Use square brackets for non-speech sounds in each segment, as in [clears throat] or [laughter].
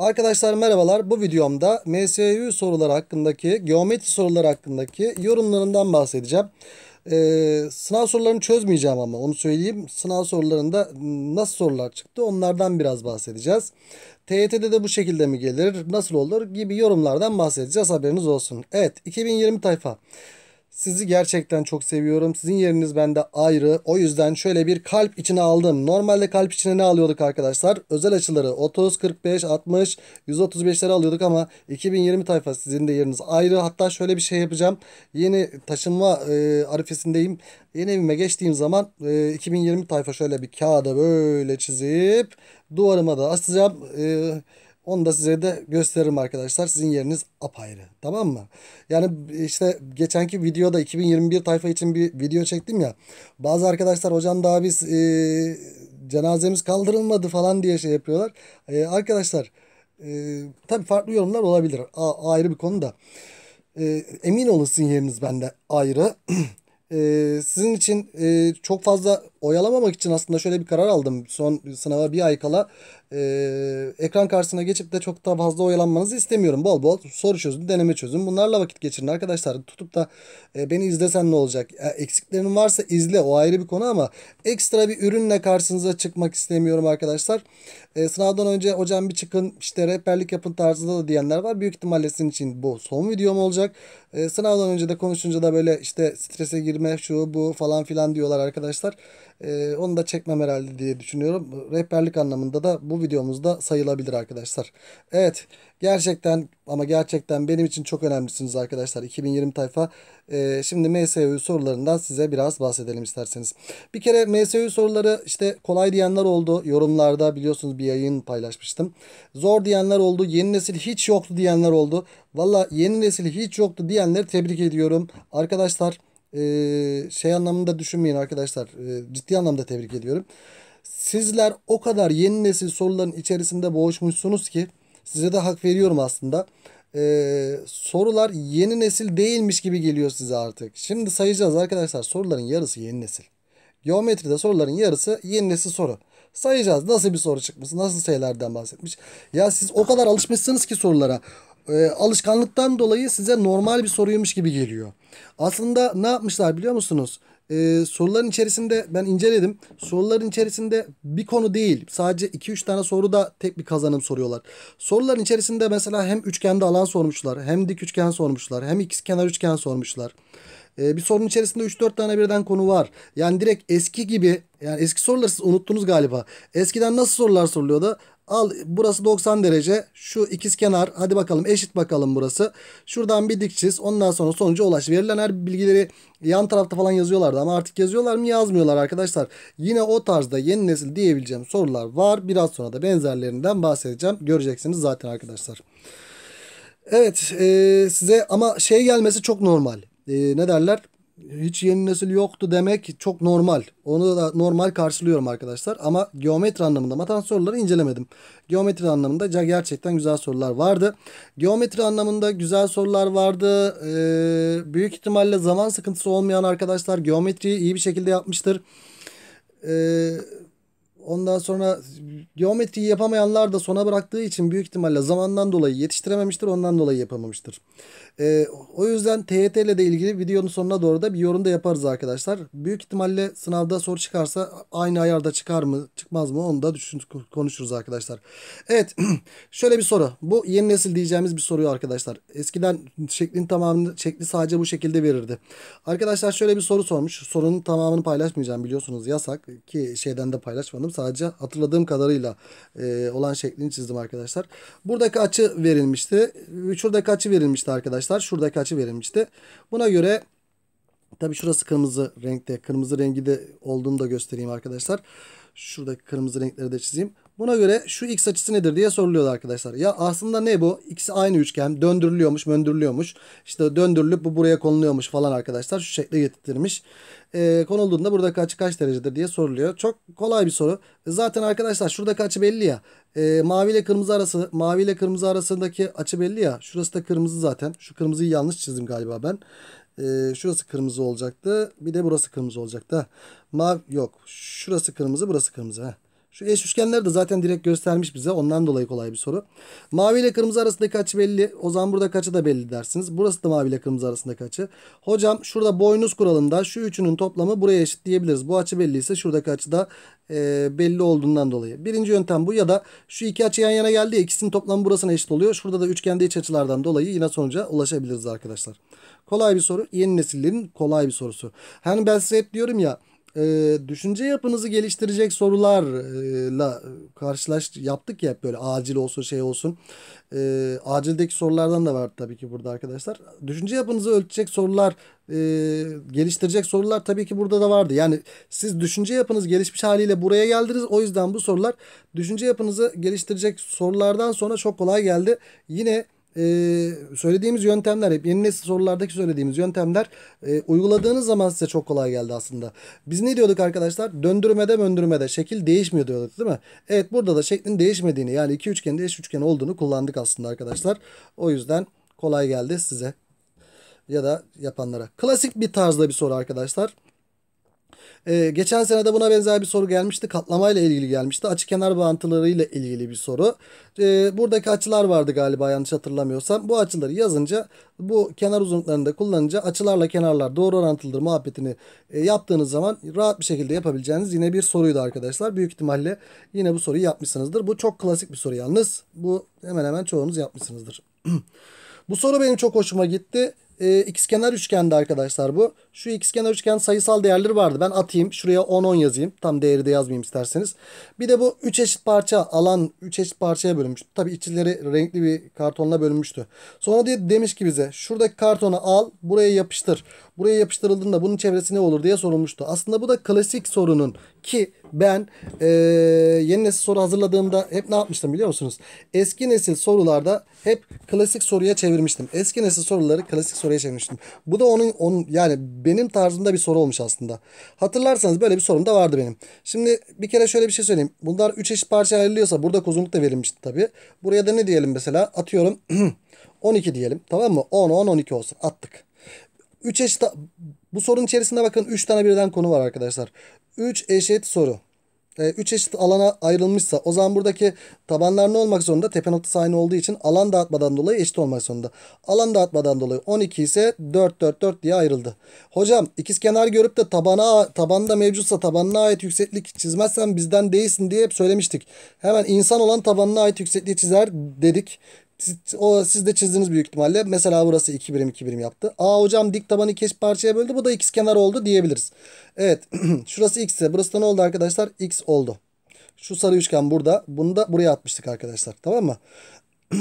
Arkadaşlar merhabalar. Bu videomda MSU soruları hakkındaki, geometri soruları hakkındaki yorumlarından bahsedeceğim. Ee, sınav sorularını çözmeyeceğim ama onu söyleyeyim. Sınav sorularında nasıl sorular çıktı onlardan biraz bahsedeceğiz. TYT'de de bu şekilde mi gelir, nasıl olur gibi yorumlardan bahsedeceğiz haberiniz olsun. Evet 2020 tayfa. Sizi gerçekten çok seviyorum. Sizin yeriniz bende ayrı. O yüzden şöyle bir kalp içine aldım. Normalde kalp içine ne alıyorduk arkadaşlar? Özel açıları 30, 45, 60, 135'leri alıyorduk ama 2020 tayfa sizin de yeriniz ayrı. Hatta şöyle bir şey yapacağım. Yeni taşınma e, arifesindeyim. Yeni evime geçtiğim zaman e, 2020 tayfa şöyle bir kağıda böyle çizip duvarıma da asacağım. E, onu da size de gösteririm arkadaşlar. Sizin yeriniz apayrı. Tamam mı? Yani işte geçenki videoda 2021 tayfa için bir video çektim ya. Bazı arkadaşlar hocam daha biz e, cenazemiz kaldırılmadı falan diye şey yapıyorlar. E, arkadaşlar e, tabii farklı yorumlar olabilir. A, ayrı bir konu da. E, emin olun sizin yeriniz bende ayrı. [clears throat] e, sizin için e, çok fazla oyalamamak için aslında şöyle bir karar aldım. Son sınava bir ay kala e, ekran karşısına geçip de çok daha fazla oyalanmanızı istemiyorum. Bol bol soru çözün, deneme çözün. Bunlarla vakit geçirin arkadaşlar. Tutup da e, beni izlesen ne olacak? E, eksiklerin varsa izle o ayrı bir konu ama ekstra bir ürünle karşınıza çıkmak istemiyorum arkadaşlar. E, sınavdan önce hocam bir çıkın işte rehberlik yapın tarzında da diyenler var. Büyük ihtimalle sizin için bu son videom olacak. E, sınavdan önce de konuşunca da böyle işte strese girme şu bu falan filan diyorlar arkadaşlar. E, onu da çekmem herhalde diye düşünüyorum. Rehberlik anlamında da bu videomuzda sayılabilir arkadaşlar. Evet gerçekten ama gerçekten benim için çok önemlisiniz arkadaşlar. 2020 tayfa. E, şimdi MSU sorularından size biraz bahsedelim isterseniz. Bir kere MSU soruları işte kolay diyenler oldu. Yorumlarda biliyorsunuz bir yayın paylaşmıştım. Zor diyenler oldu. Yeni nesil hiç yoktu diyenler oldu. Valla yeni nesil hiç yoktu diyenleri tebrik ediyorum. Arkadaşlar ee, şey anlamında düşünmeyin arkadaşlar. Ee, ciddi anlamda tebrik ediyorum. Sizler o kadar yeni nesil soruların içerisinde boğuşmuşsunuz ki size de hak veriyorum aslında. Ee, sorular yeni nesil değilmiş gibi geliyor size artık. Şimdi sayacağız arkadaşlar soruların yarısı yeni nesil. Geometride soruların yarısı yeni nesil soru. Sayacağız nasıl bir soru çıkmış, nasıl şeylerden bahsetmiş. Ya siz o kadar alışmışsınız ki sorulara. E, alışkanlıktan dolayı size normal bir soruymuş gibi geliyor. Aslında ne yapmışlar biliyor musunuz? Ee, soruların içerisinde ben inceledim. Soruların içerisinde bir konu değil. Sadece 2-3 tane soru da tek bir kazanım soruyorlar. Soruların içerisinde mesela hem üçgende alan sormuşlar. Hem dik üçgen sormuşlar. Hem ikizkenar üçgen sormuşlar. Ee, bir sorunun içerisinde 3-4 tane birden konu var. Yani direkt eski gibi yani eski soruları siz unuttunuz galiba. Eskiden nasıl sorular soruluyordu? Al burası 90 derece. Şu ikiz kenar hadi bakalım eşit bakalım burası. Şuradan bir dik çiz. Ondan sonra sonuca ulaş. Verilen her bilgileri yan tarafta falan yazıyorlardı ama artık yazıyorlar mı? Yazmıyorlar arkadaşlar. Yine o tarzda yeni nesil diyebileceğim sorular var. Biraz sonra da benzerlerinden bahsedeceğim. Göreceksiniz zaten arkadaşlar. Evet e, size ama şey gelmesi çok normal. E, ne derler? hiç yeni nesil yoktu demek çok normal. Onu da normal karşılıyorum arkadaşlar. Ama geometri anlamında matan soruları incelemedim. Geometri anlamında gerçekten güzel sorular vardı. Geometri anlamında güzel sorular vardı. Ee, büyük ihtimalle zaman sıkıntısı olmayan arkadaşlar geometriyi iyi bir şekilde yapmıştır. Ee, Ondan sonra geometriyi yapamayanlar da sona bıraktığı için büyük ihtimalle zamandan dolayı yetiştirememiştir. Ondan dolayı yapamamıştır. Ee, o yüzden TYT ile de ilgili videonun sonuna doğru da bir yorum da yaparız arkadaşlar. Büyük ihtimalle sınavda soru çıkarsa aynı ayarda çıkar mı çıkmaz mı onu da düşün, konuşuruz arkadaşlar. Evet [clears throat] şöyle bir soru. Bu yeni nesil diyeceğimiz bir soruyu arkadaşlar. Eskiden şeklin tamamını şekli sadece bu şekilde verirdi. Arkadaşlar şöyle bir soru sormuş. Sorunun tamamını paylaşmayacağım biliyorsunuz yasak ki şeyden de paylaşmadım çizmedim. Sadece hatırladığım kadarıyla e, olan şeklini çizdim arkadaşlar. Buradaki açı verilmişti. E, Şuradaki açı verilmişti arkadaşlar. Şuradaki açı verilmişti. Buna göre tabi şurası kırmızı renkte. Kırmızı rengi de olduğunu da göstereyim arkadaşlar. Şuradaki kırmızı renkleri de çizeyim. Buna göre şu x açısı nedir diye soruluyordu arkadaşlar. Ya aslında ne bu? İkisi aynı üçgen. Döndürülüyormuş, döndürülüyormuş. İşte döndürülüp bu buraya konuluyormuş falan arkadaşlar. Şu şekle getirtilmiş. Ee, konulduğunda burada kaç kaç derecedir diye soruluyor. Çok kolay bir soru. Zaten arkadaşlar şurada açı belli ya. E, mavi ile kırmızı arası, mavi ile kırmızı arasındaki açı belli ya. Şurası da kırmızı zaten. Şu kırmızıyı yanlış çizdim galiba ben. E, şurası kırmızı olacaktı. Bir de burası kırmızı olacaktı. Mavi yok. Şurası kırmızı, burası kırmızı. Heh. Şu eş üçgenleri de zaten direkt göstermiş bize. Ondan dolayı kolay bir soru. Mavi ile kırmızı arasındaki açı belli. O zaman burada kaçı da belli dersiniz. Burası da mavi ile kırmızı arasındaki açı. Hocam şurada boynuz kuralında şu üçünün toplamı buraya eşit diyebiliriz. Bu açı belliyse şuradaki açı da e, belli olduğundan dolayı. Birinci yöntem bu ya da şu iki açı yan yana geldi. İkisinin toplamı burasına eşit oluyor. Şurada da üçgende iç açılardan dolayı yine sonuca ulaşabiliriz arkadaşlar. Kolay bir soru. Yeni nesillerin kolay bir sorusu. Hani ben size hep diyorum ya e, düşünce yapınızı geliştirecek sorularla karşılaş yaptık ya böyle acil olsun şey olsun. E, acildeki sorulardan da var tabii ki burada arkadaşlar. Düşünce yapınızı ölçecek sorular e, geliştirecek sorular tabii ki burada da vardı. Yani siz düşünce yapınız gelişmiş haliyle buraya geldiniz. O yüzden bu sorular düşünce yapınızı geliştirecek sorulardan sonra çok kolay geldi. Yine e, söylediğimiz yöntemler hep yeni nesil sorulardaki söylediğimiz yöntemler e, uyguladığınız zaman size çok kolay geldi aslında. Biz ne diyorduk arkadaşlar? Döndürmede döndürmede şekil değişmiyor diyorduk değil mi? Evet burada da şeklin değişmediğini yani iki üçgen de eş üçgen olduğunu kullandık aslında arkadaşlar. O yüzden kolay geldi size ya da yapanlara. Klasik bir tarzda bir soru arkadaşlar. Ee, geçen sene de buna benzer bir soru gelmişti. Katlamayla ilgili gelmişti. Açı kenar bağıntılarıyla ilgili bir soru. Ee, buradaki açılar vardı galiba yanlış hatırlamıyorsam. Bu açıları yazınca bu kenar uzunluklarını da kullanınca açılarla kenarlar doğru orantılıdır muhabbetini e, yaptığınız zaman rahat bir şekilde yapabileceğiniz yine bir soruydu arkadaşlar. Büyük ihtimalle yine bu soruyu yapmışsınızdır. Bu çok klasik bir soru yalnız. Bu hemen hemen çoğunuz yapmışsınızdır. [clears throat] bu soru benim çok hoşuma gitti. E, ee, kenar üçgende arkadaşlar bu. Şu kenar üçgen sayısal değerleri vardı. Ben atayım. Şuraya 10 10 yazayım. Tam değeri de yazmayayım isterseniz. Bir de bu 3 eşit parça alan 3 eşit parçaya bölünmüş. Tabi içleri renkli bir kartonla bölünmüştü. Sonra diye demiş ki bize şuradaki kartonu al buraya yapıştır. Buraya yapıştırıldığında bunun çevresi ne olur diye sorulmuştu. Aslında bu da klasik sorunun ki ben e, yeni nesil soru hazırladığımda hep ne yapmıştım biliyor musunuz? Eski nesil sorularda hep klasik soruya çevirmiştim. Eski nesil soruları klasik soruya çevirmiştim. Bu da onun, onun yani benim tarzımda bir soru olmuş aslında. Hatırlarsanız böyle bir sorum da vardı benim. Şimdi bir kere şöyle bir şey söyleyeyim. Bunlar 3 eşit parça ayrılıyorsa burada uzunluk da verilmişti tabii. Buraya da ne diyelim mesela? Atıyorum 12 [clears throat] diyelim. Tamam mı? 10, 10, 12 olsun. Attık. 3 eşit bu sorunun içerisinde bakın 3 tane birden konu var arkadaşlar. 3 eşit soru e, 3 eşit alana ayrılmışsa o zaman buradaki tabanlar ne olmak zorunda? Tepe noktası aynı olduğu için alan dağıtmadan dolayı eşit olmak zorunda. Alan dağıtmadan dolayı 12 ise 4 4 4 diye ayrıldı. Hocam ikiz kenar görüp de tabana tabanda mevcutsa tabanına ait yükseklik çizmezsen bizden değilsin diye hep söylemiştik. Hemen insan olan tabanına ait yüksekliği çizer dedik. O siz de çizdiniz büyük ihtimalle. Mesela burası 2 birim 2 birim yaptı. Aa hocam dik tabanı iki parçaya böldü. Bu da ikiz kenar oldu diyebiliriz. Evet. [clears throat] şurası x ise burası da ne oldu arkadaşlar? X oldu. Şu sarı üçgen burada. Bunu da buraya atmıştık arkadaşlar. Tamam mı? [clears throat]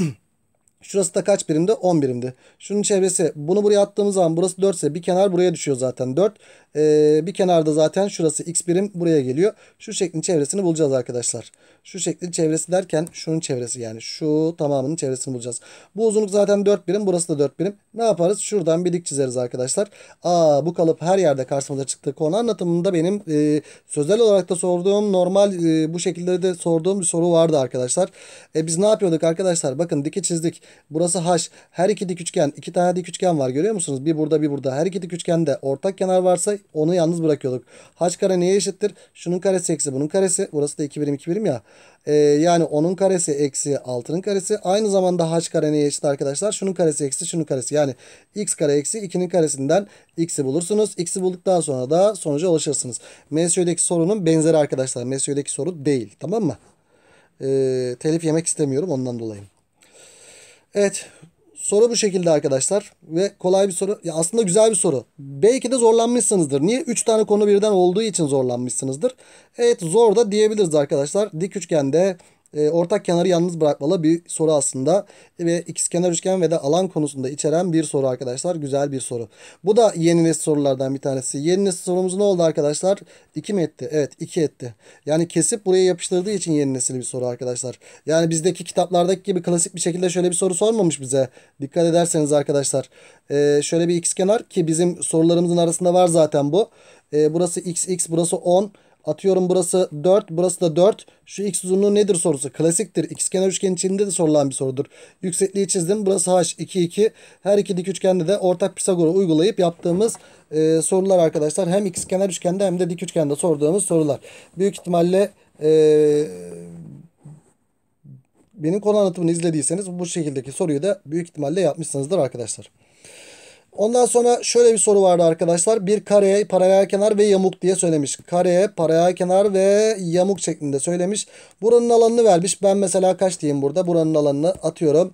Şurası da kaç birimdi? 10 birimdi. Şunun çevresi bunu buraya attığımız zaman burası 4 ise bir kenar buraya düşüyor zaten 4. Ee, bir kenarda zaten şurası x birim buraya geliyor. Şu şeklin çevresini bulacağız arkadaşlar. Şu şeklin çevresi derken şunun çevresi yani şu tamamının çevresini bulacağız. Bu uzunluk zaten 4 birim burası da 4 birim. Ne yaparız? Şuradan bir dik çizeriz arkadaşlar. Aa bu kalıp her yerde karşımıza çıktı. Konu anlatımında benim e, sözel olarak da sorduğum normal e, bu şekilde de sorduğum bir soru vardı arkadaşlar. E, biz ne yapıyorduk arkadaşlar? Bakın diki çizdik. Burası haş. Her iki dik üçgen iki tane dik üçgen var görüyor musunuz? Bir burada bir burada. Her iki dik üçgende ortak kenar varsa onu yalnız bırakıyorduk. Haş kare neye eşittir? Şunun karesi eksi bunun karesi. Burası da 2 birim 2 birim ya. Ee, yani 10'un karesi eksi 6'nın karesi. Aynı zamanda h kare neye eşit arkadaşlar? Şunun karesi eksi şunun karesi. Yani x kare eksi 2'nin karesinden x'i bulursunuz. X'i bulduktan sonra da sonuca ulaşırsınız. MSU'daki sorunun benzeri arkadaşlar. MSU'daki soru değil. Tamam mı? E, telif yemek istemiyorum ondan dolayı. Evet Soru bu şekilde arkadaşlar ve kolay bir soru. Ya aslında güzel bir soru. Belki de zorlanmışsınızdır. Niye? 3 tane konu birden olduğu için zorlanmışsınızdır. Evet zor da diyebiliriz arkadaşlar. Dik üçgende ee, ortak kenarı yalnız bırakmalı bir soru aslında. Ve kenar üçgen ve de alan konusunda içeren bir soru arkadaşlar. Güzel bir soru. Bu da yeni nesil sorulardan bir tanesi. Yeni nesil sorumuz ne oldu arkadaşlar? 2 mi etti? Evet 2 etti. Yani kesip buraya yapıştırdığı için yeni nesil bir soru arkadaşlar. Yani bizdeki kitaplardaki gibi klasik bir şekilde şöyle bir soru sormamış bize. Dikkat ederseniz arkadaşlar. E, şöyle bir kenar ki bizim sorularımızın arasında var zaten bu. E, burası x x burası 10. Atıyorum burası 4, burası da 4. Şu x uzunluğu nedir sorusu klasiktir. X kenar üçgen içinde de sorulan bir sorudur. Yüksekliği çizdim. Burası h 2 2. Her iki dik üçgende de ortak Pisagor'u uygulayıp yaptığımız e, sorular arkadaşlar. Hem x kenar üçgende hem de dik üçgende sorduğumuz sorular. Büyük ihtimalle e, benim konu anlatımını izlediyseniz bu şekildeki soruyu da büyük ihtimalle yapmışsınızdır arkadaşlar. Ondan sonra şöyle bir soru vardı arkadaşlar. Bir kareye paralel kenar ve yamuk diye söylemiş. Kareye paralel kenar ve yamuk şeklinde söylemiş. Buranın alanını vermiş. Ben mesela kaç diyeyim burada? Buranın alanını atıyorum.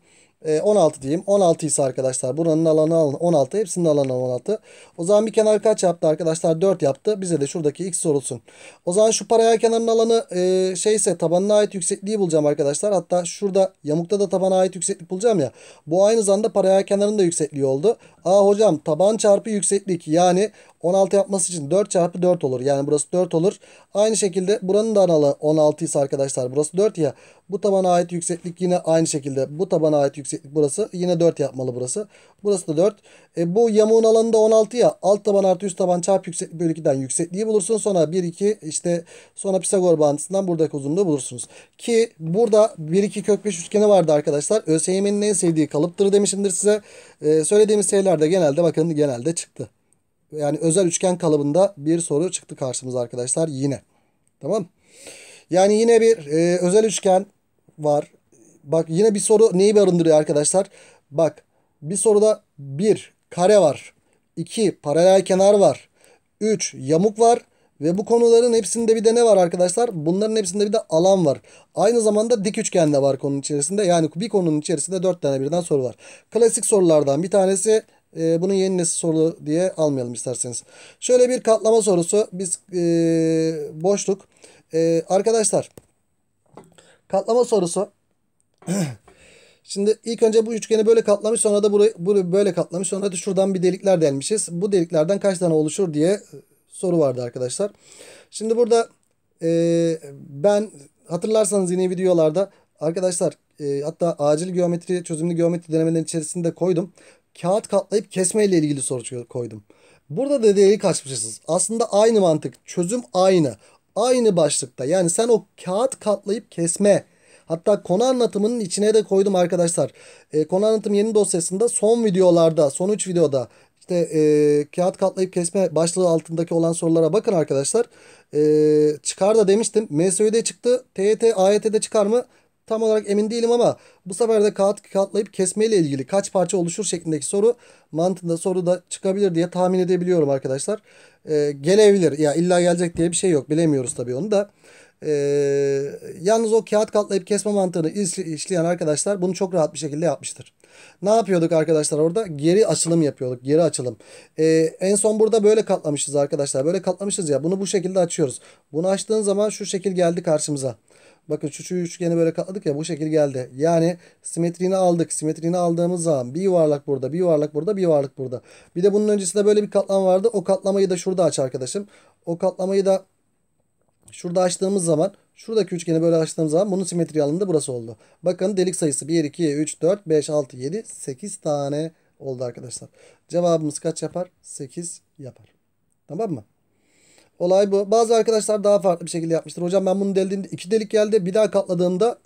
16 ee, diyeyim. 16 ise arkadaşlar buranın alanı 16. Hepsinin alanı 16. O zaman bir kenar kaç yaptı arkadaşlar? 4 yaptı. Bize de şuradaki x sorulsun. O zaman şu paraya kenarın alanı e, şeyse tabanına ait yüksekliği bulacağım arkadaşlar. Hatta şurada yamukta da tabana ait yükseklik bulacağım ya. Bu aynı zamanda paraya kenarın da yüksekliği oldu. Aa hocam taban çarpı yükseklik yani 16 yapması için 4 çarpı 4 olur. Yani burası 4 olur. Aynı şekilde buranın da alanı 16 ise arkadaşlar burası 4 ya. Bu tabana ait yükseklik yine aynı şekilde. Bu tabana ait yükseklik burası. Yine 4 yapmalı burası. Burası da 4. E, bu yamuğun alanı da 16 ya. Alt taban artı üst taban çarp yükseklik bölü 2'den yüksekliği bulursun. Sonra 1, 2 işte sonra Pisagor bağıntısından buradaki uzunluğu bulursunuz. Ki burada 1, 2 kök 5 üçgeni vardı arkadaşlar. ÖSYM'nin en sevdiği kalıptır demişimdir size. E, söylediğimiz şeyler de genelde bakın genelde çıktı. Yani özel üçgen kalıbında bir soru çıktı karşımıza arkadaşlar yine. Tamam. Yani yine bir e, özel üçgen var. Bak yine bir soru neyi barındırıyor arkadaşlar? Bak bir soruda 1 kare var. 2 paralel kenar var. 3 yamuk var. Ve bu konuların hepsinde bir de ne var arkadaşlar? Bunların hepsinde bir de alan var. Aynı zamanda dik üçgen de var konunun içerisinde. Yani bir konunun içerisinde 4 tane birden soru var. Klasik sorulardan bir tanesi e, bunun yeni nesil soru diye almayalım isterseniz. Şöyle bir katlama sorusu. Biz e, boşluk. E, arkadaşlar Katlama sorusu. [clears throat] Şimdi ilk önce bu üçgeni böyle katlamış sonra da burayı, burayı böyle katlamış sonra da şuradan bir delikler delmişiz. Bu deliklerden kaç tane oluşur diye soru vardı arkadaşlar. Şimdi burada e, ben hatırlarsanız yine videolarda arkadaşlar e, hatta acil geometri çözümlü geometri denemelerinin içerisinde koydum. Kağıt katlayıp kesme ile ilgili soru koydum. Burada da delik açmışız. Aslında aynı mantık. Çözüm aynı aynı başlıkta. Yani sen o kağıt katlayıp kesme hatta konu anlatımının içine de koydum arkadaşlar. E, konu anlatım yeni dosyasında son videolarda son 3 videoda işte e, kağıt katlayıp kesme başlığı altındaki olan sorulara bakın arkadaşlar. E, çıkar da demiştim. MSÜ'de çıktı. TYT, AYT'de çıkar mı? Tam olarak emin değilim ama bu sefer de kağıt katlayıp kesmeyle ilgili kaç parça oluşur şeklindeki soru mantığında soru da çıkabilir diye tahmin edebiliyorum arkadaşlar. Ee, gelebilir ya illa gelecek diye bir şey yok bilemiyoruz tabii onu da. Ee, yalnız o kağıt katlayıp kesme mantığını işleyen arkadaşlar bunu çok rahat bir şekilde yapmıştır. Ne yapıyorduk arkadaşlar orada? Geri açılım yapıyorduk. Geri açılım. Ee, en son burada böyle katlamışız arkadaşlar. Böyle katlamışız ya. Bunu bu şekilde açıyoruz. Bunu açtığın zaman şu şekil geldi karşımıza. Bakın şu, şu üçgeni böyle katladık ya bu şekil geldi. Yani simetriğini aldık. Simetriğini aldığımız zaman bir yuvarlak burada, bir yuvarlak burada, bir yuvarlak burada. Bir de bunun öncesinde böyle bir katlam vardı. O katlamayı da şurada aç arkadaşım. O katlamayı da şurada açtığımız zaman şuradaki üçgeni böyle açtığımız zaman bunun simetri alanında burası oldu. Bakın delik sayısı 1, 2, 3, 4, 5, 6, 7, 8 tane oldu arkadaşlar. Cevabımız kaç yapar? 8 yapar. Tamam mı? Olay bu. Bazı arkadaşlar daha farklı bir şekilde yapmıştır. Hocam ben bunu deldiğimde 2 delik geldi. Bir daha katladığımda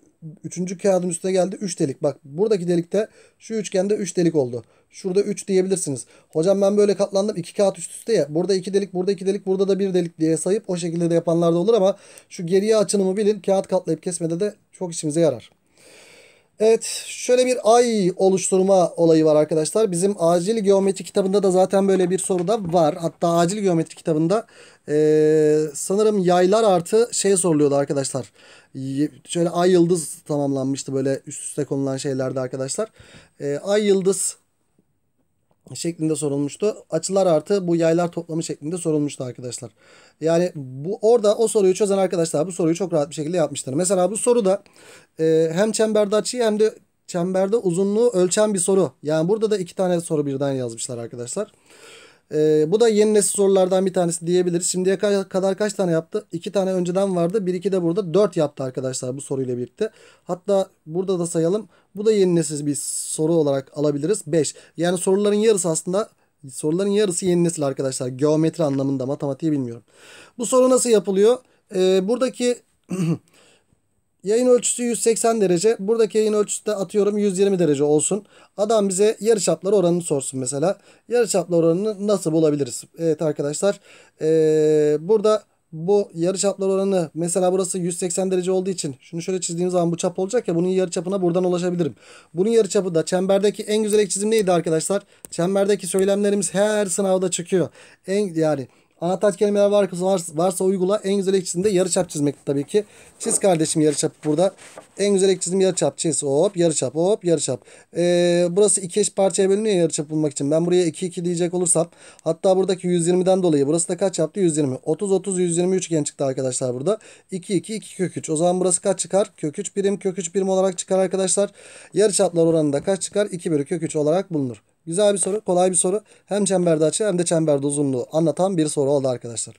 3. kağıdın üstüne geldi 3 delik. Bak buradaki delikte şu üçgende 3 üç delik oldu. Şurada 3 diyebilirsiniz. Hocam ben böyle katlandım 2 kağıt üst üste ya. Burada 2 delik, burada 2 delik, burada da 1 delik diye sayıp o şekilde de yapanlar da olur ama şu geriye açınımı bilin. Kağıt katlayıp kesmede de çok işimize yarar. Evet şöyle bir ay oluşturma olayı var arkadaşlar. Bizim acil geometri kitabında da zaten böyle bir soru da var. Hatta acil geometri kitabında ee, sanırım yaylar artı şey soruluyordu arkadaşlar. Şöyle ay yıldız tamamlanmıştı böyle üst üste konulan şeylerde arkadaşlar. Ee, ay yıldız şeklinde sorulmuştu. Açılar artı bu yaylar toplamı şeklinde sorulmuştu arkadaşlar. Yani bu orada o soruyu çözen arkadaşlar bu soruyu çok rahat bir şekilde yapmışlar. Mesela bu soruda e, hem çemberde açıyı hem de çemberde uzunluğu ölçen bir soru. Yani burada da iki tane soru birden yazmışlar arkadaşlar. E, bu da yeni nesil sorulardan bir tanesi diyebiliriz. Şimdiye kadar kaç tane yaptı? 2 tane önceden vardı. 1 2 de burada 4 yaptı arkadaşlar bu soruyla birlikte. Hatta burada da sayalım. Bu da yeni nesil bir soru olarak alabiliriz. 5. Yani soruların yarısı aslında soruların yarısı yeni nesil arkadaşlar. Geometri anlamında matematiği bilmiyorum. Bu soru nasıl yapılıyor? E, buradaki [clears throat] Yayın ölçüsü 180 derece. Buradaki yayın ölçüsü de atıyorum 120 derece olsun. Adam bize yarıçaplar oranını sorsun mesela. Yarıçaplar oranını nasıl bulabiliriz? Evet arkadaşlar. Ee, burada bu yarıçaplar oranı mesela burası 180 derece olduğu için şunu şöyle çizdiğim zaman bu çap olacak ya bunun yarıçapına buradan ulaşabilirim. Bunun yarıçapı da çemberdeki en güzel ek çizim neydi arkadaşlar? Çemberdeki söylemlerimiz her sınavda çıkıyor. En yani Anahtar kelimeler var, varsa, varsa uygula. En güzel yarı çap çizmek tabii ki. Çiz kardeşim yarı çap. burada. En güzel yarı çap Çiz hop çap, hop yarıçap. Ee, burası iki eş parçaya bölünüyor Yarı çap bulmak için. Ben buraya 2 2 diyecek olursam hatta buradaki 120'den dolayı burası da kaç yaptı? 120. 30 30 120 üçgen çıktı arkadaşlar burada. 2 2 2 kök 3. O zaman burası kaç çıkar? Kök 3 birim kök 3 birim olarak çıkar arkadaşlar. Yarı çaplar oranında kaç çıkar? 2 bölü kök 3 olarak bulunur. Güzel bir soru, kolay bir soru. Hem çemberde açı hem de çemberde uzunluğu anlatan bir soru oldu arkadaşlar.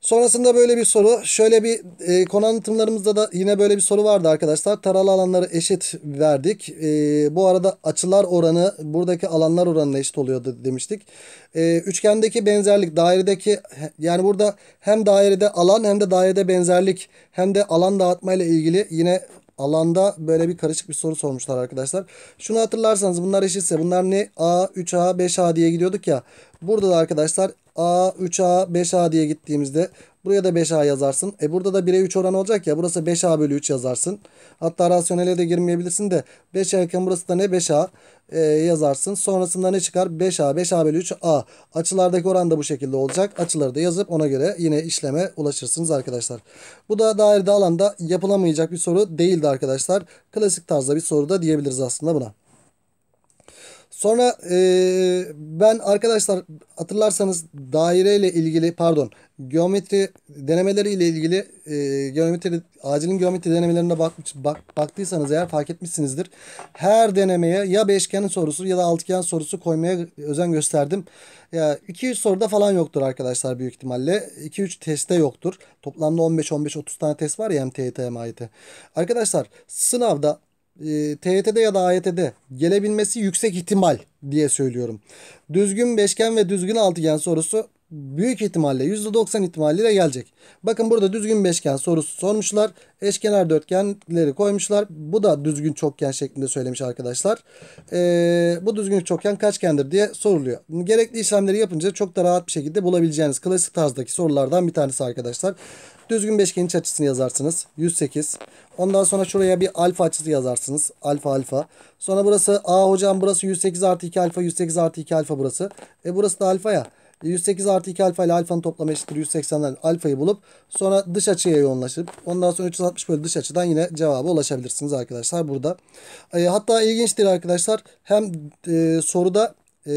Sonrasında böyle bir soru. Şöyle bir e, konu anlatımlarımızda da yine böyle bir soru vardı arkadaşlar. Taralı alanları eşit verdik. E, bu arada açılar oranı buradaki alanlar oranına eşit oluyordu demiştik. E, üçgendeki benzerlik dairedeki yani burada hem dairede alan hem de dairede benzerlik hem de alan dağıtma ile ilgili yine alanda böyle bir karışık bir soru sormuşlar arkadaşlar. Şunu hatırlarsanız bunlar eşitse bunlar ne? A, 3A, 5A diye gidiyorduk ya. Burada da arkadaşlar A, 3A, 5A diye gittiğimizde buraya da 5A yazarsın. E burada da 1'e 3 oran olacak ya burası 5A bölü 3 yazarsın. Hatta rasyonele de girmeyebilirsin de 5A burası da ne 5A e, yazarsın. Sonrasında ne çıkar? 5A, 5A bölü 3A. Açılardaki oran da bu şekilde olacak. Açıları da yazıp ona göre yine işleme ulaşırsınız arkadaşlar. Bu da dairede alanda yapılamayacak bir soru değildi arkadaşlar. Klasik tarzda bir soru da diyebiliriz aslında buna. Sonra e, ben arkadaşlar hatırlarsanız daireyle ilgili pardon geometri denemeleri ile ilgili e, geometri acilin geometri denemelerine bak, bak, baktıysanız eğer fark etmişsinizdir. Her denemeye ya beşgen sorusu ya da altıgen sorusu koymaya özen gösterdim. Ya 200 soruda falan yoktur arkadaşlar büyük ihtimalle. 2-3 teste yoktur. Toplamda 15 15 30 tane test var ya MTYT, MIT. Arkadaşlar sınavda e, ee, TYT'de ya da AYT'de gelebilmesi yüksek ihtimal diye söylüyorum. Düzgün beşgen ve düzgün altıgen sorusu büyük ihtimalle %90 ihtimalle gelecek. Bakın burada düzgün beşgen sorusu sormuşlar. Eşkenar dörtgenleri koymuşlar. Bu da düzgün çokgen şeklinde söylemiş arkadaşlar. Ee, bu düzgün çokgen kaçgendir diye soruluyor. Gerekli işlemleri yapınca çok da rahat bir şekilde bulabileceğiniz klasik tarzdaki sorulardan bir tanesi arkadaşlar düzgün beşgenin açısını yazarsınız. 108. Ondan sonra şuraya bir alfa açısı yazarsınız. Alfa alfa. Sonra burası a hocam burası 108 artı 2 alfa 108 artı 2 alfa burası. E burası da alfa ya. 108 e, artı 2 alfa ile alfanın toplamı eşittir 180'den alfayı bulup sonra dış açıya yoğunlaşıp ondan sonra 360 bölü dış açıdan yine cevaba ulaşabilirsiniz arkadaşlar burada. E, hatta ilginçtir arkadaşlar hem e, soruda e,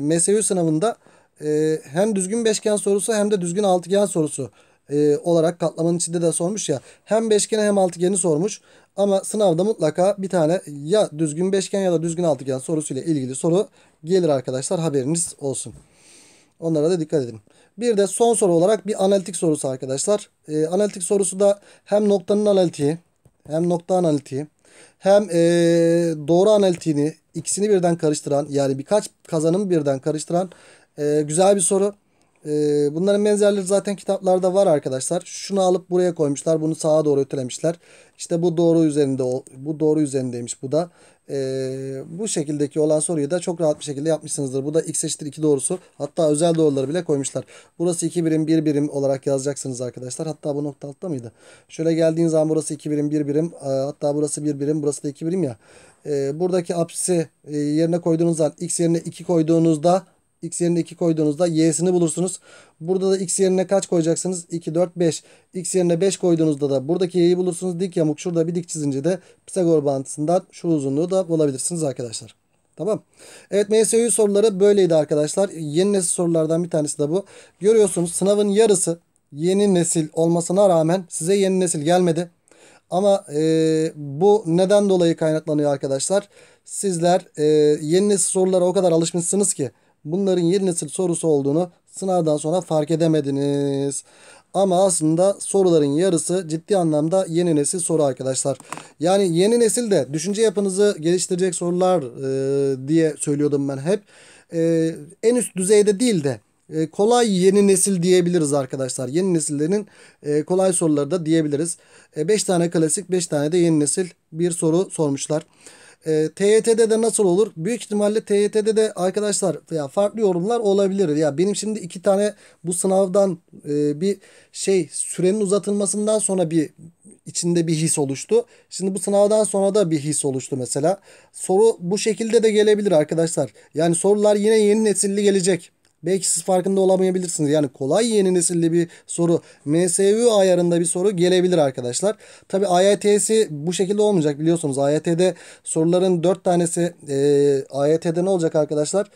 MSU sınavında e, hem düzgün beşgen sorusu hem de düzgün altıgen sorusu e, olarak katlamanın içinde de sormuş ya. Hem beşgeni hem altıgeni sormuş. Ama sınavda mutlaka bir tane ya düzgün beşgen ya da düzgün altıgen sorusuyla ilgili soru gelir arkadaşlar. Haberiniz olsun. Onlara da dikkat edin. Bir de son soru olarak bir analitik sorusu arkadaşlar. E, analitik sorusu da hem noktanın analitiği hem nokta analitiği hem e, doğru analitiğini ikisini birden karıştıran yani birkaç kazanım birden karıştıran e, güzel bir soru. Ee, bunların benzerleri zaten kitaplarda var arkadaşlar. Şunu alıp buraya koymuşlar. Bunu sağa doğru ötelemişler. İşte bu doğru üzerinde bu doğru üzerindeymiş bu da. Ee, bu şekildeki olan soruyu da çok rahat bir şekilde yapmışsınızdır. Bu da x eşittir 2 doğrusu. Hatta özel doğruları bile koymuşlar. Burası 2 birim 1 birim olarak yazacaksınız arkadaşlar. Hatta bu nokta altta mıydı? Şöyle geldiğin zaman burası 2 birim 1 birim. Ee, hatta burası 1 birim. Burası da 2 birim ya. buradaki apsisi e, yerine koyduğunuz zaman x yerine 2 koyduğunuzda X yerine 2 koyduğunuzda y'sini bulursunuz. Burada da x yerine kaç koyacaksınız? 2, 4, 5. x yerine 5 koyduğunuzda da buradaki y'yi bulursunuz. Dik yamuk şurada bir dik çizince de Pisagor bağıntısından şu uzunluğu da bulabilirsiniz arkadaşlar. Tamam. Evet MSU soruları böyleydi arkadaşlar. Yeni nesil sorulardan bir tanesi de bu. Görüyorsunuz sınavın yarısı yeni nesil olmasına rağmen size yeni nesil gelmedi. Ama e, bu neden dolayı kaynaklanıyor arkadaşlar? Sizler e, yeni nesil sorulara o kadar alışmışsınız ki bunların yeni nesil sorusu olduğunu sınavdan sonra fark edemediniz. Ama aslında soruların yarısı ciddi anlamda yeni nesil soru arkadaşlar. Yani yeni nesil de düşünce yapınızı geliştirecek sorular e, diye söylüyordum ben hep. E, en üst düzeyde değil de e, kolay yeni nesil diyebiliriz arkadaşlar. Yeni nesillerin e, kolay soruları da diyebiliriz. 5 e, tane klasik 5 tane de yeni nesil bir soru sormuşlar. E, ee, TYT'de de nasıl olur? Büyük ihtimalle TYT'de de arkadaşlar ya farklı yorumlar olabilir. Ya benim şimdi iki tane bu sınavdan e, bir şey sürenin uzatılmasından sonra bir içinde bir his oluştu. Şimdi bu sınavdan sonra da bir his oluştu mesela. Soru bu şekilde de gelebilir arkadaşlar. Yani sorular yine yeni nesilli gelecek. Belki siz farkında olamayabilirsiniz. Yani kolay yeni nesilli bir soru MSU ayarında bir soru gelebilir arkadaşlar. Tabi AYT'si bu şekilde olmayacak biliyorsunuz. AYT'de soruların 4 tanesi e, AYT'de ne olacak arkadaşlar?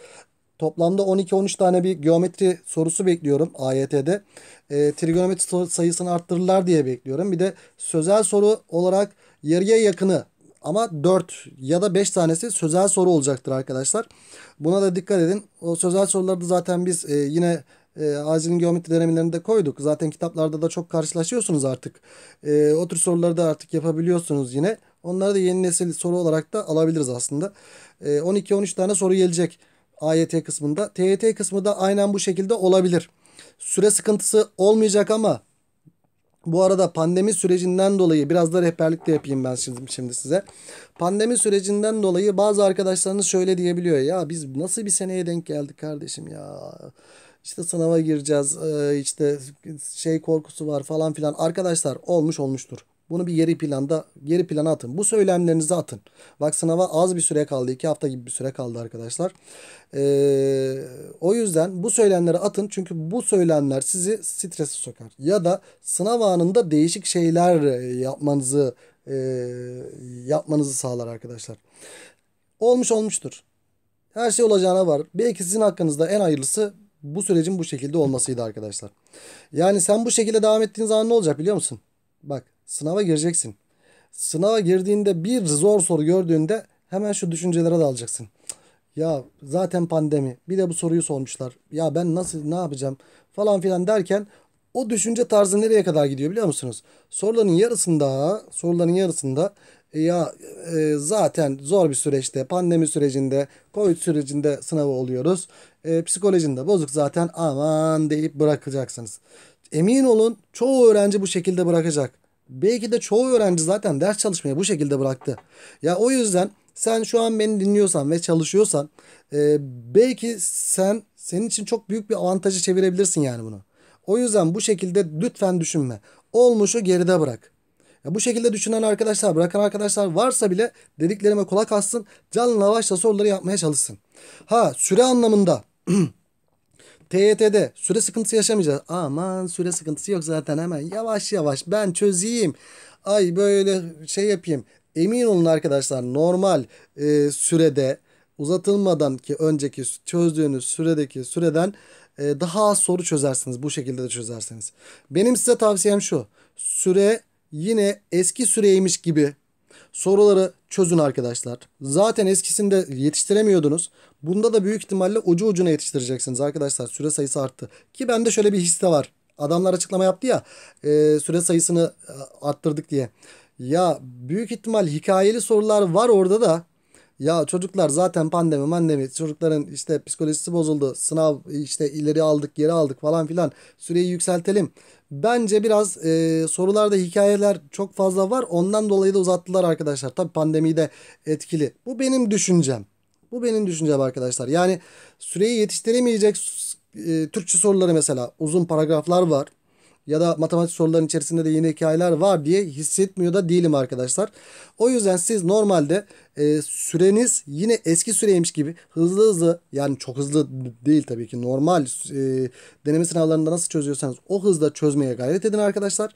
Toplamda 12-13 tane bir geometri sorusu bekliyorum AYT'de. E, trigonometri sayısını arttırırlar diye bekliyorum. Bir de sözel soru olarak yarıya yakını ama 4 ya da 5 tanesi sözel soru olacaktır arkadaşlar. Buna da dikkat edin. O sözel sorularda zaten biz e, yine e, acilin geometri denemelerinde koyduk. Zaten kitaplarda da çok karşılaşıyorsunuz artık. E, o tür soruları da artık yapabiliyorsunuz yine. Onları da yeni nesil soru olarak da alabiliriz aslında. E, 12-13 tane soru gelecek AYT kısmında. TYT kısmı da aynen bu şekilde olabilir. Süre sıkıntısı olmayacak ama bu arada pandemi sürecinden dolayı biraz da rehberlik de yapayım ben şimdi, şimdi size. Pandemi sürecinden dolayı bazı arkadaşlarınız şöyle diyebiliyor. Ya biz nasıl bir seneye denk geldik kardeşim ya. İşte sınava gireceğiz işte şey korkusu var falan filan. Arkadaşlar olmuş olmuştur. Bunu bir geri planda geri plana atın. Bu söylemlerinizi atın. Bak sınava az bir süre kaldı. iki hafta gibi bir süre kaldı arkadaşlar. Ee, o yüzden bu söylemleri atın. Çünkü bu söylemler sizi strese sokar. Ya da sınav anında değişik şeyler yapmanızı e, yapmanızı sağlar arkadaşlar. Olmuş olmuştur. Her şey olacağına var. Belki sizin hakkınızda en hayırlısı bu sürecin bu şekilde olmasıydı arkadaşlar. Yani sen bu şekilde devam ettiğin zaman ne olacak biliyor musun? Bak Sınava gireceksin. Sınava girdiğinde bir zor soru gördüğünde hemen şu düşüncelere dalacaksın. Ya zaten pandemi. Bir de bu soruyu sormuşlar. Ya ben nasıl ne yapacağım falan filan derken o düşünce tarzı nereye kadar gidiyor biliyor musunuz? Soruların yarısında, soruların yarısında e, ya e, zaten zor bir süreçte, pandemi sürecinde, Covid sürecinde sınavı oluyoruz. E, psikolojinde bozuk zaten aman deyip bırakacaksınız. Emin olun çoğu öğrenci bu şekilde bırakacak. Belki de çoğu öğrenci zaten ders çalışmayı bu şekilde bıraktı. Ya o yüzden sen şu an beni dinliyorsan ve çalışıyorsan e, belki sen senin için çok büyük bir avantajı çevirebilirsin yani bunu. O yüzden bu şekilde lütfen düşünme. Olmuşu geride bırak. Ya bu şekilde düşünen arkadaşlar, bırakan arkadaşlar varsa bile dediklerime kulak assın. Canlı lavaşla soruları yapmaya çalışsın. Ha süre anlamında [clears throat] TYT'de süre sıkıntısı yaşamayacağız. Aman süre sıkıntısı yok zaten hemen yavaş yavaş ben çözeyim. Ay böyle şey yapayım. Emin olun arkadaşlar normal e, sürede uzatılmadan ki önceki çözdüğünüz süredeki süreden e, daha az soru çözersiniz. Bu şekilde de çözersiniz. Benim size tavsiyem şu. Süre yine eski süreymiş gibi Soruları çözün arkadaşlar. Zaten eskisinde yetiştiremiyordunuz. Bunda da büyük ihtimalle ucu ucuna yetiştireceksiniz arkadaşlar. Süre sayısı arttı. Ki bende şöyle bir hisse var. Adamlar açıklama yaptı ya e, süre sayısını e, arttırdık diye. Ya büyük ihtimal hikayeli sorular var orada da ya çocuklar zaten pandemi mandemi çocukların işte psikolojisi bozuldu sınav işte ileri aldık geri aldık falan filan süreyi yükseltelim Bence biraz e, sorularda hikayeler çok fazla var. Ondan dolayı da uzattılar arkadaşlar. Tabi pandemi de etkili. Bu benim düşüncem. Bu benim düşüncem arkadaşlar. Yani süreyi yetiştiremeyecek e, Türkçe soruları mesela uzun paragraflar var ya da matematik soruların içerisinde de yeni hikayeler var diye hissetmiyor da değilim arkadaşlar. O yüzden siz normalde e, süreniz yine eski süreymiş gibi hızlı hızlı yani çok hızlı değil tabii ki normal e, deneme sınavlarında nasıl çözüyorsanız o hızda çözmeye gayret edin arkadaşlar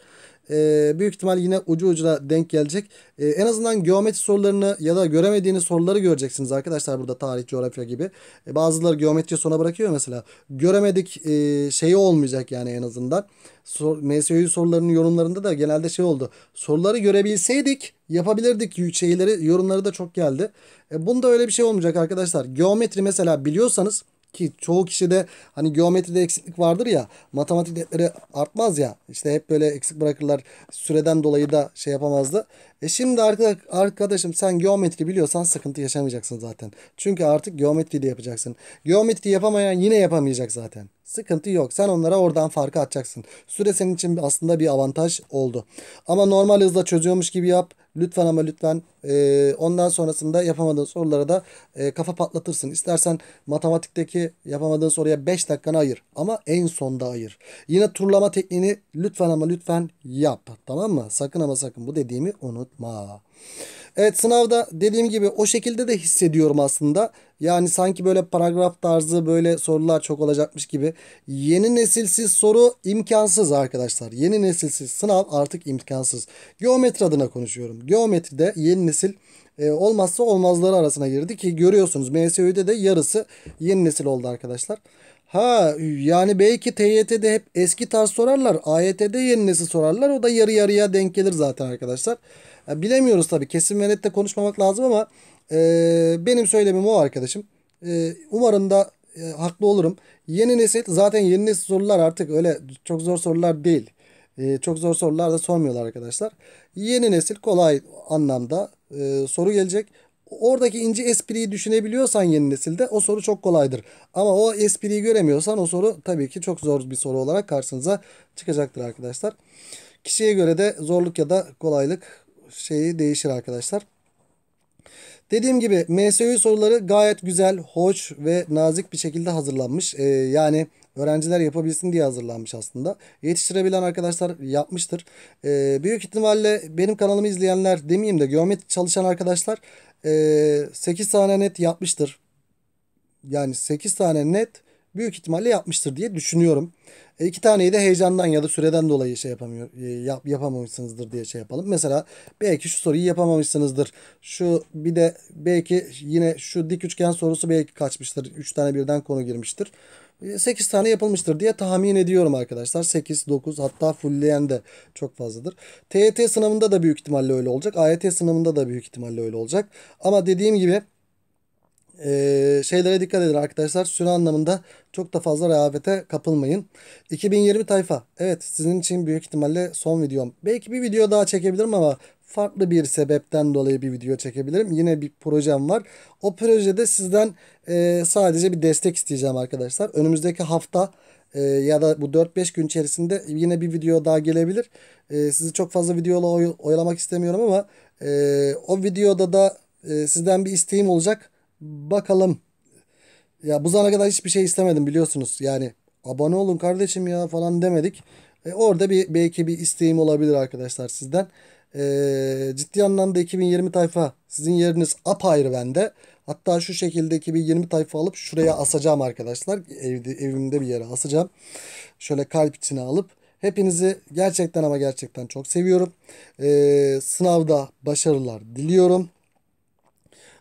e, büyük ihtimal yine ucu ucuna denk gelecek. E, en azından geometri sorularını ya da göremediğiniz soruları göreceksiniz arkadaşlar burada tarih, coğrafya gibi. E, bazıları geometriyi sona bırakıyor mesela. Göremedik e, şeyi olmayacak yani en azından. Sor, MSU sorularının yorumlarında da genelde şey oldu. Soruları görebilseydik yapabilirdik şeyleri yorumları da çok geldi. E, bunda öyle bir şey olmayacak arkadaşlar. Geometri mesela biliyorsanız ki çoğu kişi de hani geometride eksiklik vardır ya matematik netleri artmaz ya işte hep böyle eksik bırakırlar süreden dolayı da şey yapamazdı. E şimdi arkadaşım sen geometri biliyorsan sıkıntı yaşamayacaksın zaten. Çünkü artık geometri de yapacaksın. Geometri yapamayan yine yapamayacak zaten. Sıkıntı yok. Sen onlara oradan farkı atacaksın. Süre senin için aslında bir avantaj oldu. Ama normal hızla çözüyormuş gibi yap. Lütfen ama lütfen e, ondan sonrasında yapamadığın sorulara da e, kafa patlatırsın. İstersen matematikteki yapamadığın soruya 5 dakikanı ayır ama en sonda ayır. Yine turlama tekniğini lütfen ama lütfen yap. Tamam mı? Sakın ama sakın bu dediğimi unutma. Evet sınavda dediğim gibi o şekilde de hissediyorum aslında. Yani sanki böyle paragraf tarzı böyle sorular çok olacakmış gibi. Yeni nesilsiz soru imkansız arkadaşlar. Yeni nesilsiz sınav artık imkansız. Geometri adına konuşuyorum. Geometride yeni nesil e, olmazsa olmazları arasına girdi ki görüyorsunuz MSÜ'de de yarısı yeni nesil oldu arkadaşlar. Ha yani belki TYT'de hep eski tarz sorarlar. AYT'de yeni nesil sorarlar. O da yarı yarıya denk gelir zaten arkadaşlar bilemiyoruz tabii. Kesin ve net de konuşmamak lazım ama e, benim söylemim o arkadaşım. E, umarım da e, haklı olurum. Yeni nesil zaten yeni nesil sorular artık öyle çok zor sorular değil. E, çok zor sorular da sormuyorlar arkadaşlar. Yeni nesil kolay anlamda e, soru gelecek. Oradaki ince espriyi düşünebiliyorsan yeni nesilde o soru çok kolaydır. Ama o espriyi göremiyorsan o soru tabii ki çok zor bir soru olarak karşınıza çıkacaktır arkadaşlar. Kişiye göre de zorluk ya da kolaylık şeyi değişir arkadaşlar. Dediğim gibi MSÖ soruları gayet güzel, hoş ve nazik bir şekilde hazırlanmış. Ee, yani öğrenciler yapabilsin diye hazırlanmış aslında. Yetiştirebilen arkadaşlar yapmıştır. Ee, büyük ihtimalle benim kanalımı izleyenler demeyeyim de geometri çalışan arkadaşlar e, ee, 8 tane net yapmıştır. Yani 8 tane net büyük ihtimalle yapmıştır diye düşünüyorum. E, iki taneyi de heyecandan ya da süreden dolayı şey yapamıyor e, yap, yapamamışsınızdır diye şey yapalım. Mesela belki şu soruyu yapamamışsınızdır. Şu bir de belki yine şu dik üçgen sorusu belki kaçmıştır. Üç tane birden konu girmiştir. 8 e, tane yapılmıştır diye tahmin ediyorum arkadaşlar. 8, 9 hatta fullleyen de çok fazladır. TET e sınavında da büyük ihtimalle öyle olacak. AYT e sınavında da büyük ihtimalle öyle olacak. Ama dediğim gibi e, şeylere dikkat edin arkadaşlar. Süre anlamında çok da fazla rehavete kapılmayın. 2020 tayfa. Evet sizin için büyük ihtimalle son videom. Belki bir video daha çekebilirim ama farklı bir sebepten dolayı bir video çekebilirim. Yine bir projem var. O projede sizden e, sadece bir destek isteyeceğim arkadaşlar. Önümüzdeki hafta e, ya da bu 4-5 gün içerisinde yine bir video daha gelebilir. E, sizi çok fazla videola oy oyalamak istemiyorum ama e, o videoda da e, sizden bir isteğim olacak bakalım. Ya bu zamana kadar hiçbir şey istemedim biliyorsunuz. Yani abone olun kardeşim ya falan demedik. E, orada bir belki bir isteğim olabilir arkadaşlar sizden. E, ciddi anlamda 2020 tayfa sizin yeriniz apayrı bende. Hatta şu şekilde 2020 tayfa alıp şuraya asacağım arkadaşlar. Evde, evimde bir yere asacağım. Şöyle kalp içine alıp. Hepinizi gerçekten ama gerçekten çok seviyorum. E, sınavda başarılar diliyorum.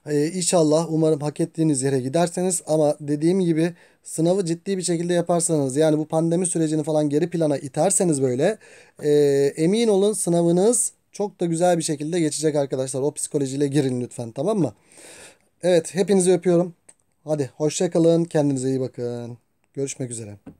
Ee, inşallah umarım hak ettiğiniz yere giderseniz ama dediğim gibi sınavı ciddi bir şekilde yaparsanız yani bu pandemi sürecini falan geri plana iterseniz böyle e, emin olun sınavınız çok da güzel bir şekilde geçecek arkadaşlar. O psikolojiyle girin lütfen tamam mı? Evet hepinizi öpüyorum. Hadi hoşçakalın kendinize iyi bakın. Görüşmek üzere.